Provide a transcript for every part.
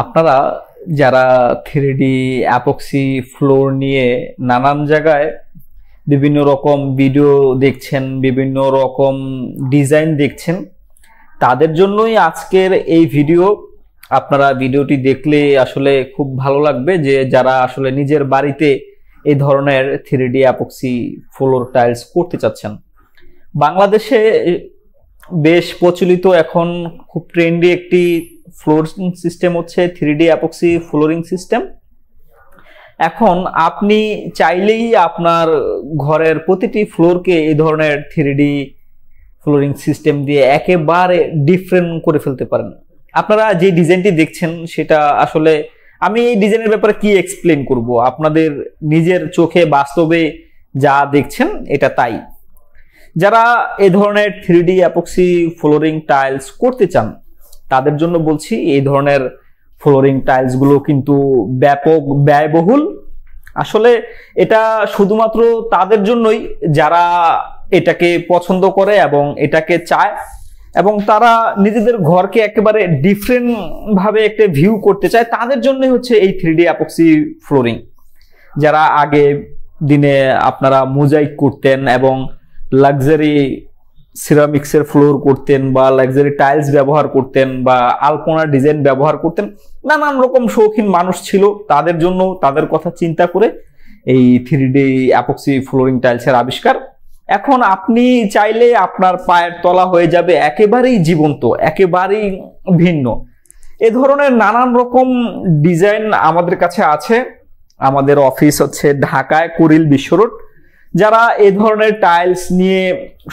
আপনারা যারা three D epoxy floor নিয়ে নানান জায়গায় বিভিন্ন রকম ভিডিও দেখছেন বিভিন্ন রকম ডিজাইন দেখছেন তাদের জন্যই আজকের এই ভিডিও আপনারা ভিডিওটি দেখলে আসলে খুব ভালো লাগবে যে যারা আসলে নিজের বাড়িতে এই ধরনের থ্রিডি অ্যাপক্সি ফ্লোর টাইলস করতে চাচ্ছেন বাংলাদেশে বেশ প্রচলিত এখন খুব ট্রেন্ডি একটি ফ্লোরিং সিস্টেম হচ্ছে three D epoxy flooring system এখন আপনি চাইলেই আপনার ঘরের প্রতিটি ফ্লোরকে এই ধরনের থ্রি ডি ফ্লোরিং সিস্টেম দিয়ে একেবারে ডিফারেন্ট করে ফেলতে পারেন আপনারা যে ডিজাইনটি দেখছেন সেটা আসলে আমি এই ডিজাইনের ব্যাপারে কি এক্সপ্লেন করব আপনাদের নিজের চোখে বাস্তবে যা দেখছেন এটা তাই যারা এ ধরনের three D epoxy flooring tiles করতে চান তাদের জন্য বলছি এই ধরনের ফ্লোরিং টাইলস গুলো কিন্তু ব্যাপক ব্যয়বহুল আসলে এটা শুধুমাত্র তাদের জন্যই যারা এটাকে পছন্দ করে এবং এটাকে চায় এবং তারা নিজেদের ঘরকে একেবারে ডিফারেন্ট ভাবে একটা ভিউ করতে চায় তাদের জন্যই হচ্ছে এই থ্রি ডি অ্যাপক্সি ফ্লোরিং যারা আগে দিনে আপনারা মোজাইক করতেন এবং লাক্সারি সিরামিক্সের ফ্লোর করতেন বা লাক্সারি টাইলস ব্যবহার করতেন বা আলপনা ডিজাইন ব্যবহার করতেন নানান রকম শৌখিন মানুষ ছিল তাদের জন্য তাদের কথা চিন্তা করে এই থ্রি ডি অ্যাপক্সি ফ্লোরিং টাইলসের আবিষ্কার এখন আপনি চাইলে আপনার পায়ের তলা হয়ে যাবে একেবারেই জীবন্ত একেবারেই ভিন্ন এ ধরনের নানান রকম ডিজাইন আমাদের কাছে আছে আমাদের অফিস হচ্ছে ঢাকায় কুরিল বিশ্বরোড যারা এ ধরনের টাইলস নিয়ে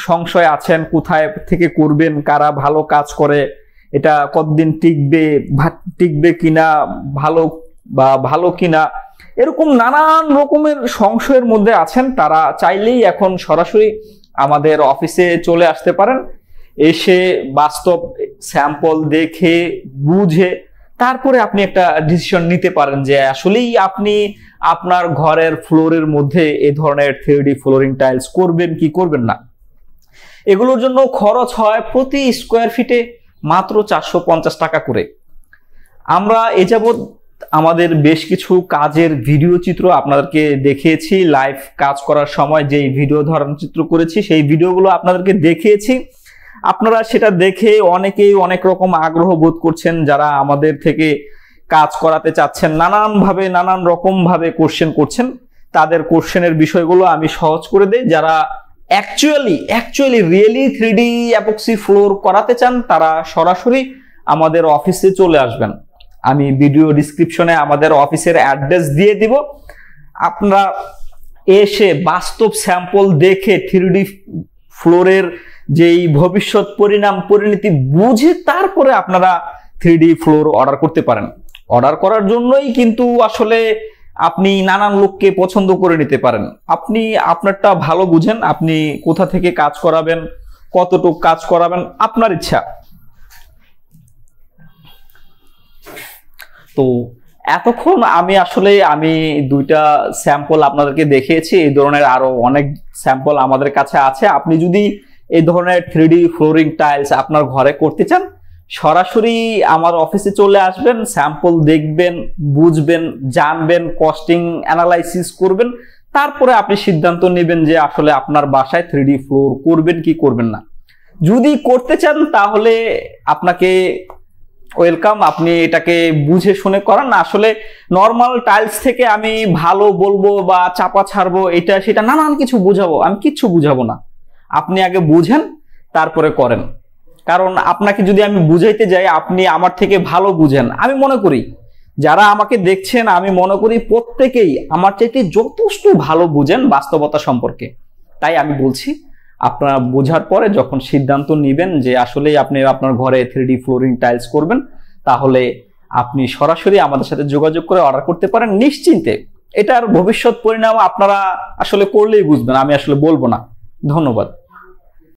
সংশয় আছেন কোথায় থেকে করবেন কারা ভালো কাজ করে এটা কতদিন টিকবে টিকবে কিনা ভালো বা ভালো কিনা এরকম নানান রকমের সংশয়ের মধ্যে আছেন তারা চাইলেই এখন সরাসরি আমাদের অফিসে চলে আসতে পারেন এসে বাস্তব স্যাম্পল দেখে বুঝে তারপরে আপনি একটা ডিসিশন নিতে পারেন যে আসলেই আপনি আপনার ঘরের ফ্লোরের মধ্যে এই ধরনের থ্রিডি ফ্লোরিং টাইলস করবেন কি করবেন না এগুলোর জন্য খরচ হয় প্রতি স্কোয়ার ফিটে মাত্র চারশো টাকা করে আমরা এ যাবৎ আমাদের বেশ কিছু কাজের ভিডিও চিত্র আপনাদেরকে দেখিয়েছি লাইভ কাজ করার সময় যেই ভিডিও ধরন চিত্র করেছি সেই ভিডিওগুলো আপনাদেরকে দেখিয়েছি আপনারা সেটা দেখে অনেকেই অনেক রকম আগ্রহ বোধ করছেন যারা আমাদের থেকে কাজ করাতে চাচ্ছেন নানানভাবে নানান রকমভাবে কোশ্চেন করছেন তাদের কোশ্চেনের বিষয়গুলো আমি সহজ করে দেই যারা actually actually really three D epoxy floor করাতে চান তারা সরাসরি আমাদের অফিসে চলে আসবেন আমি ভিডিও ডিসক্রিপশনে আমাদের অফিসের অ্যাড্রেস দিয়ে দিব আপনারা এসে বাস্তব স্যাম্পল দেখে থ্রি ডি ফ্লোরের যে এই ভবিষ্যৎ পরিণাম পরিণতি বুঝে তারপরে আপনারা থ্রি ফ্লোর অর্ডার করতে পারেন অর্ডার করার জন্যই কিন্তু আসলে আপনি নানান লোককে পছন্দ করে নিতে পারেন আপনি আপনারটা ভালো বুঝেন আপনি কোথা থেকে কাজ করাবেন কতটুক কাজ করাবেন আপনার ইচ্ছা তো এতক্ষণ আমি আসলে আমি দুইটা স্যাম্পল আপনাদেরকে দেখিয়েছি এই ধরনের আরো অনেক স্যাম্পল আমাদের কাছে আছে আপনি যদি এই ধরনের থ্রিডি ফ্লোরিং টাইলস আপনার ঘরে করতে চান সরাসরি আমার অফিসে চলে আসবেন স্যাম্পল দেখবেন বুঝবেন জানবেন কস্টিং অ্যানালাইসিস করবেন তারপরে আপনি সিদ্ধান্ত নেবেন যে আসলে আপনার বাসায় থ্রিডি ফ্লোর করবেন কি করবেন না যদি করতে চান তাহলে আপনাকে ওয়েলকাম আপনি এটাকে বুঝে শুনে করান আসলে নর্মাল টাইলস থেকে আমি ভালো বলবো বা চাপা ছাড়বো এটা সেটা নানান কিছু বুঝাবো আমি কিচ্ছু বুঝাবো না আপনি আগে বুঝেন তারপরে করেন কারণ আপনাকে যদি আমি বুঝাইতে যাই আপনি আমার থেকে ভালো বুঝেন আমি মনে করি যারা আমাকে দেখছেন আমি মনে করি প্রত্যেকেই আমার চাইতে যথেষ্ট ভালো বুঝেন বাস্তবতা সম্পর্কে তাই আমি বলছি আপনারা বোঝার পরে যখন সিদ্ধান্ত নেবেন যে আসলেই আপনি আপনার ঘরে থ্রি ফ্লোরিং টাইলস করবেন তাহলে আপনি সরাসরি আমাদের সাথে যোগাযোগ করে অর্ডার করতে পারেন নিশ্চিন্তে এটার ভবিষ্যৎ পরিণাম আপনারা আসলে করলেই বুঝবেন আমি আসলে বলবো না ধন্যবাদ